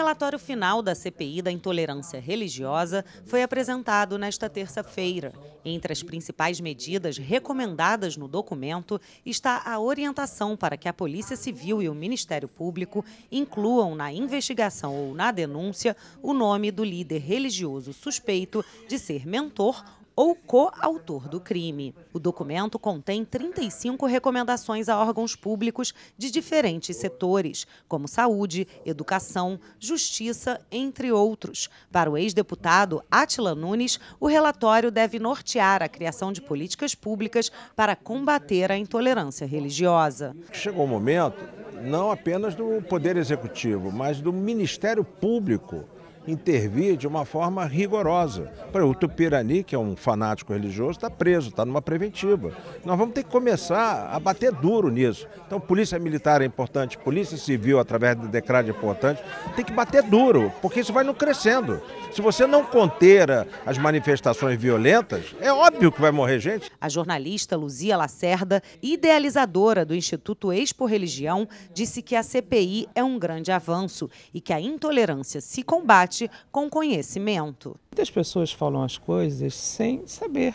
relatório final da CPI da intolerância religiosa foi apresentado nesta terça-feira. Entre as principais medidas recomendadas no documento está a orientação para que a Polícia Civil e o Ministério Público incluam na investigação ou na denúncia o nome do líder religioso suspeito de ser mentor ou coautor do crime. O documento contém 35 recomendações a órgãos públicos de diferentes setores, como saúde, educação, justiça, entre outros. Para o ex-deputado Atila Nunes, o relatório deve nortear a criação de políticas públicas para combater a intolerância religiosa. Chegou o um momento não apenas do Poder Executivo, mas do Ministério Público intervir de uma forma rigorosa. o Tupirani, que é um fanático religioso, está preso, está numa preventiva. Nós vamos ter que começar a bater duro nisso. Então, polícia militar é importante, polícia civil, através do decreto, é importante. Tem que bater duro, porque isso vai não crescendo. Se você não conter as manifestações violentas, é óbvio que vai morrer gente. A jornalista Luzia Lacerda, idealizadora do Instituto Expo Religião, disse que a CPI é um grande avanço e que a intolerância se combate debate com conhecimento. Muitas pessoas falam as coisas sem saber.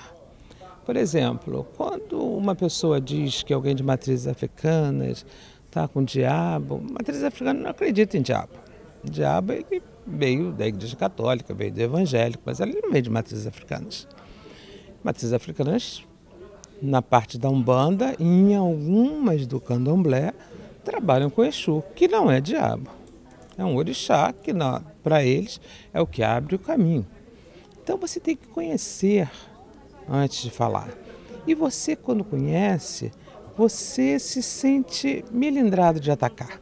Por exemplo, quando uma pessoa diz que alguém de matrizes africanas está com diabo, matriz africana não acredita em diabo. O diabo ele veio da igreja católica, veio do evangélico, mas ele não veio de matrizes africanas. Matrizes africanas, na parte da Umbanda e em algumas do candomblé, trabalham com Exu, que não é diabo. É um orixá que para eles é o que abre o caminho. Então você tem que conhecer antes de falar. E você, quando conhece, você se sente melindrado de atacar,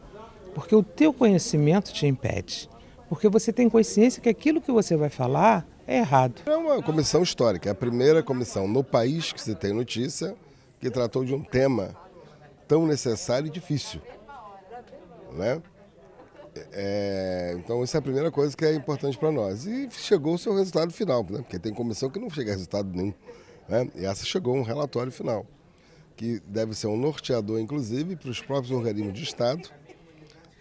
porque o teu conhecimento te impede. Porque você tem consciência que aquilo que você vai falar é errado. É uma comissão histórica, é a primeira comissão no país que se tem notícia que tratou de um tema tão necessário e difícil. Né? É, então, isso é a primeira coisa que é importante para nós. E chegou o seu resultado final, né? porque tem comissão que não chega a resultado nenhum. Né? E essa chegou um relatório final, que deve ser um norteador, inclusive, para os próprios organismos de Estado,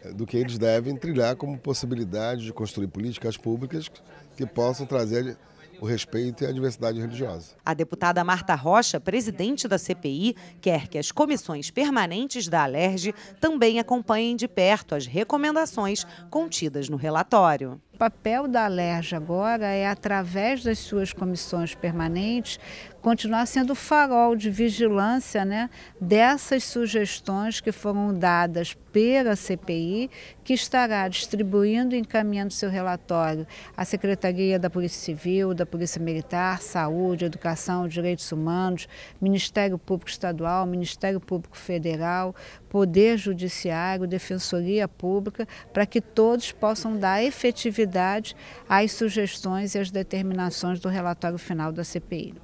é, do que eles devem trilhar como possibilidade de construir políticas públicas que possam trazer o respeito e a diversidade religiosa. A deputada Marta Rocha, presidente da CPI, quer que as comissões permanentes da Alerj também acompanhem de perto as recomendações contidas no relatório. O papel da Alerj agora é, através das suas comissões permanentes, continuar sendo o farol de vigilância né, dessas sugestões que foram dadas pela CPI, que estará distribuindo e encaminhando seu relatório à Secretaria da Polícia Civil, da Polícia Militar, Saúde, Educação, Direitos Humanos, Ministério Público Estadual, Ministério Público Federal, Poder Judiciário, Defensoria Pública, para que todos possam dar efetividade unanimidade às sugestões e às determinações do relatório final da CPI.